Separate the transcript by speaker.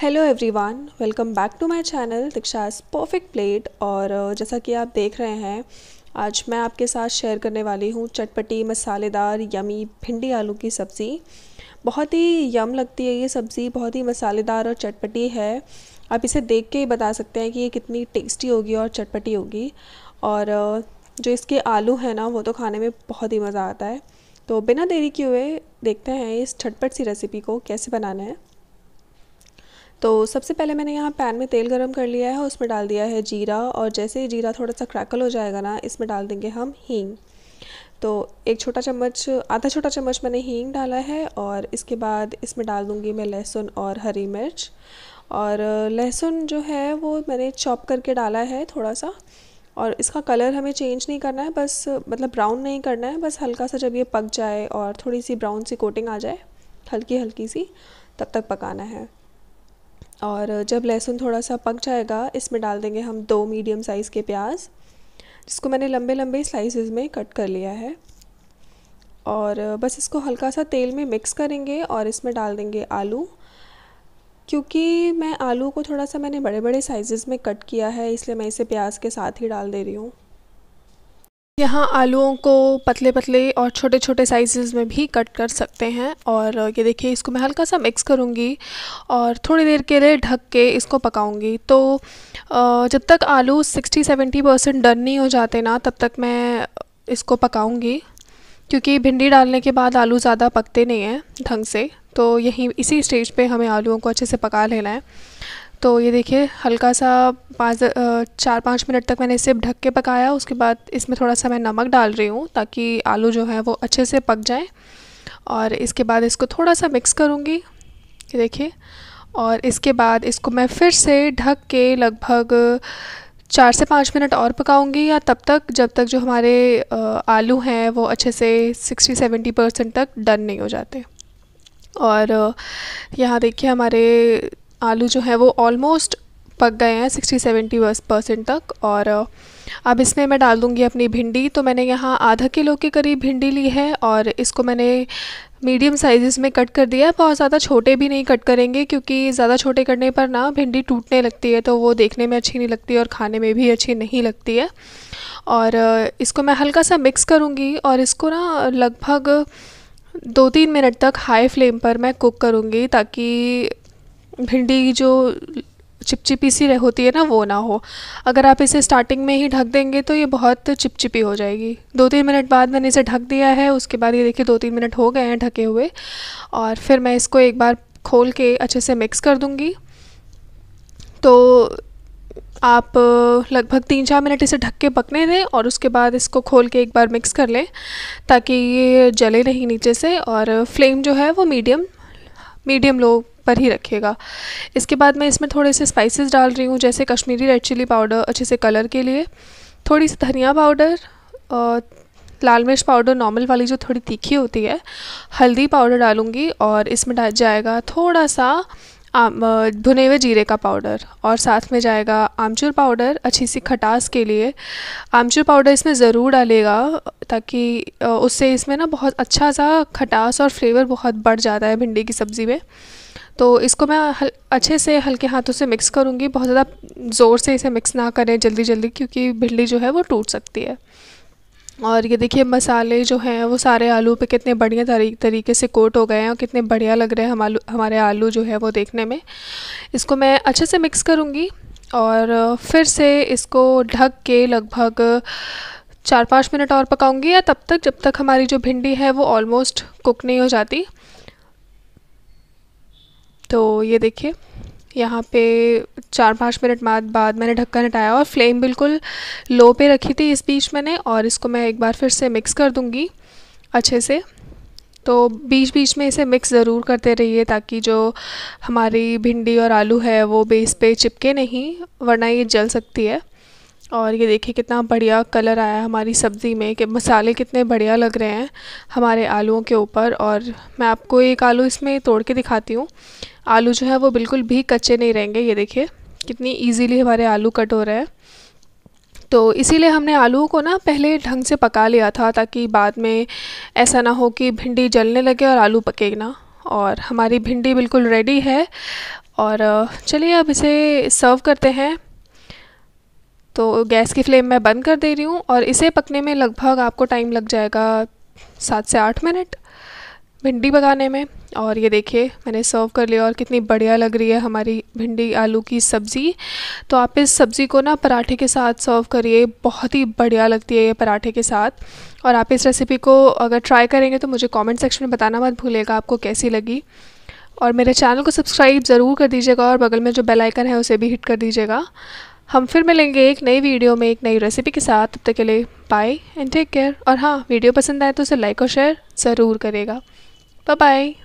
Speaker 1: Hello everyone welcome back to my channel is perfect plate और uh, जैसा कि आप देख रहे हैं आज मैं आपके साथ शेयर करने वाली हूँ चटपटी मसालेदार यमी भिंडी आलू की सब्ज़ी बहुत ही यम लगती है ये सब्ज़ी बहुत ही मसालेदार और चटपटी है आप इसे देख के ही बता सकते हैं कि ये कितनी टेस्टी होगी और चटपटी होगी और uh, जो इसके आलू हैं ना वो तो खाने में बहुत ही मज़ा आता है तो बिना देरी किए हुए देखते हैं इस छटपट सी रेसिपी को कैसे बनाना है तो सबसे पहले मैंने यहाँ पैन में तेल गरम कर लिया है उसमें डाल दिया है जीरा और जैसे ही जीरा थोड़ा सा क्रैकल हो जाएगा ना इसमें डाल देंगे हम हींग तो एक छोटा चम्मच आधा छोटा चम्मच मैंने हींग डाला है और इसके बाद इसमें डाल दूँगी मैं लहसुन और हरी मिर्च और लहसुन जो है वो मैंने चॉप करके डाला है थोड़ा सा और इसका कलर हमें चेंज नहीं करना है बस मतलब ब्राउन नहीं करना है बस हल्का सा जब ये पक जाए और थोड़ी सी ब्राउन सी कोटिंग आ जाए हल्की हल्की सी तब तक पकाना है और जब लहसुन थोड़ा सा पक जाएगा इसमें डाल देंगे हम दो मीडियम साइज़ के प्याज जिसको मैंने लंबे लंबे स्लाइसेस में कट कर लिया है और बस इसको हल्का सा तेल में मिक्स करेंगे और इसमें डाल देंगे आलू क्योंकि मैं आलू को थोड़ा सा मैंने बड़े बड़े साइज़ में कट किया है इसलिए मैं इसे प्याज के साथ ही डाल दे रही हूँ यहाँ आलूओं को पतले पतले और छोटे छोटे साइज़ में भी कट कर सकते हैं और ये देखिए इसको मैं हल्का सा मिक्स करूँगी और थोड़ी देर के लिए ढक के इसको पकाऊँगी तो जब तक आलू 60-70 परसेंट डन नहीं हो जाते ना तब तक मैं इसको पकाऊँगी क्योंकि भिंडी डालने के बाद आलू ज़्यादा पकते नहीं हैं ढंग से तो यहीं इसी स्टेज पर हमें आलुओं को अच्छे से पका लेना है तो ये देखिए हल्का सा पाँच चार पाँच मिनट तक मैंने इसे ढक के पकाया उसके बाद इसमें थोड़ा सा मैं नमक डाल रही हूँ ताकि आलू जो है वो अच्छे से पक जाएँ और इसके बाद इसको थोड़ा सा मिक्स करूँगी ये देखिए और इसके बाद इसको मैं फिर से ढक के लगभग चार से पाँच मिनट और पकाऊंगी या तब तक जब तक जो हमारे आलू हैं वो अच्छे से सिक्सटी सेवेंटी परसेंट तक डन नहीं हो जाते और यहाँ देखिए हमारे आलू जो है वो ऑलमोस्ट पक गए हैं 60 70 परसेंट तक और अब इसमें मैं डाल दूँगी अपनी भिंडी तो मैंने यहाँ आधा किलो के करीब भिंडी ली है और इसको मैंने मीडियम साइज़ में कट कर दिया है बहुत ज़्यादा छोटे भी नहीं कट करेंगे क्योंकि ज़्यादा छोटे करने पर ना भिंडी टूटने लगती है तो वो देखने में अच्छी नहीं लगती और खाने में भी अच्छी नहीं लगती है और इसको मैं हल्का सा मिक्स करूँगी और इसको ना लगभग दो तीन मिनट तक हाई फ्लेम पर मैं कुक करूँगी ताकि भिंडी की जो चिपचिपी सी होती है ना वो ना हो अगर आप इसे स्टार्टिंग में ही ढक देंगे तो ये बहुत चिपचिपी हो जाएगी दो तीन मिनट बाद मैंने इसे ढक दिया है उसके बाद ये देखिए दो तीन मिनट हो गए हैं ढके हुए और फिर मैं इसको एक बार खोल के अच्छे से मिक्स कर दूँगी तो आप लगभग तीन चार मिनट इसे ढक के पकने दें और उसके बाद इसको खोल के एक बार मिक्स कर लें ताकि ये जले नहीं नीचे से और फ्लेम जो है वो मीडियम मीडियम लो पर ही रखिएगा इसके बाद मैं इसमें थोड़े से स्पाइसेस डाल रही हूँ जैसे कश्मीरी रेड चिली पाउडर अच्छे से कलर के लिए थोड़ी सी धनिया पाउडर लाल मिर्च पाउडर नॉर्मल वाली जो थोड़ी तीखी होती है हल्दी पाउडर डालूँगी और इसमें डाल जाएगा थोड़ा सा आम भुने हुए जीरे का पाउडर और साथ में जाएगा आमचूर पाउडर अच्छी सी खटास के लिए आमचूर पाउडर इसमें ज़रूर डालेगा ताकि उससे इसमें ना बहुत अच्छा सा खटास और फ्लेवर बहुत बढ़ जाता है भिंडी की सब्ज़ी में तो इसको मैं हल अच्छे से हल्के हाथों से मिक्स करूँगी बहुत ज़्यादा ज़ोर से इसे मिक्स ना करें जल्दी जल्दी क्योंकि भिंडी जो है वो टूट सकती है और ये देखिए मसाले जो हैं वो सारे आलू पे कितने बढ़िया तरीके से कोट हो गए हैं और कितने बढ़िया लग रहे हैं हम आलू हमारे आलू जो है वो देखने में इसको मैं अच्छे से मिक्स करूँगी और फिर से इसको ढक के लगभग चार पाँच मिनट और पकाऊंगी या तब तक जब तक हमारी जो भिंडी है वो ऑलमोस्ट कुक नहीं हो जाती तो ये देखिए यहाँ पे चार पाँच मिनट बाद बाद मैंने ढक्कन हटाया और फ्लेम बिल्कुल लो पे रखी थी इस बीच मैंने और इसको मैं एक बार फिर से मिक्स कर दूँगी अच्छे से तो बीच बीच में इसे मिक्स ज़रूर करते रहिए ताकि जो हमारी भिंडी और आलू है वो बेस पे चिपके नहीं वरना ये जल सकती है और ये देखिए कितना बढ़िया कलर आया हमारी सब्ज़ी में कि मसाले कितने बढ़िया लग रहे हैं हमारे आलूओं के ऊपर और मैं आपको एक आलू इसमें तोड़ के दिखाती हूँ आलू जो है वो बिल्कुल भी कच्चे नहीं रहेंगे ये देखिए कितनी इजीली हमारे आलू कट हो रहे हैं तो इसीलिए हमने आलू को ना पहले ढंग से पका लिया था ताकि बाद में ऐसा ना हो कि भिंडी जलने लगे और आलू पके ना और हमारी भिंडी बिल्कुल रेडी है और चलिए अब इसे सर्व करते हैं तो गैस की फ्लेम मैं बंद कर दे रही हूँ और इसे पकने में लगभग आपको टाइम लग जाएगा सात से आठ मिनट भिंडी पकाने में और ये देखिए मैंने सर्व कर लिया और कितनी बढ़िया लग रही है हमारी भिंडी आलू की सब्ज़ी तो आप इस सब्ज़ी को ना पराठे के साथ सर्व करिए बहुत ही बढ़िया लगती है ये पराठे के साथ और आप इस रेसिपी को अगर ट्राई करेंगे तो मुझे कमेंट सेक्शन में बताना मत भूलिएगा आपको कैसी लगी और मेरे चैनल को सब्सक्राइब ज़रूर कर दीजिएगा और बगल में जो बेलाइकन है उसे भी हिट कर दीजिएगा हम फिर मिलेंगे एक नई वीडियो में एक नई रेसिपी के साथ तब तक के लिए बाय एंड टेक केयर और हाँ वीडियो पसंद आए तो उसे लाइक और शेयर ज़रूर करेगा Bye bye.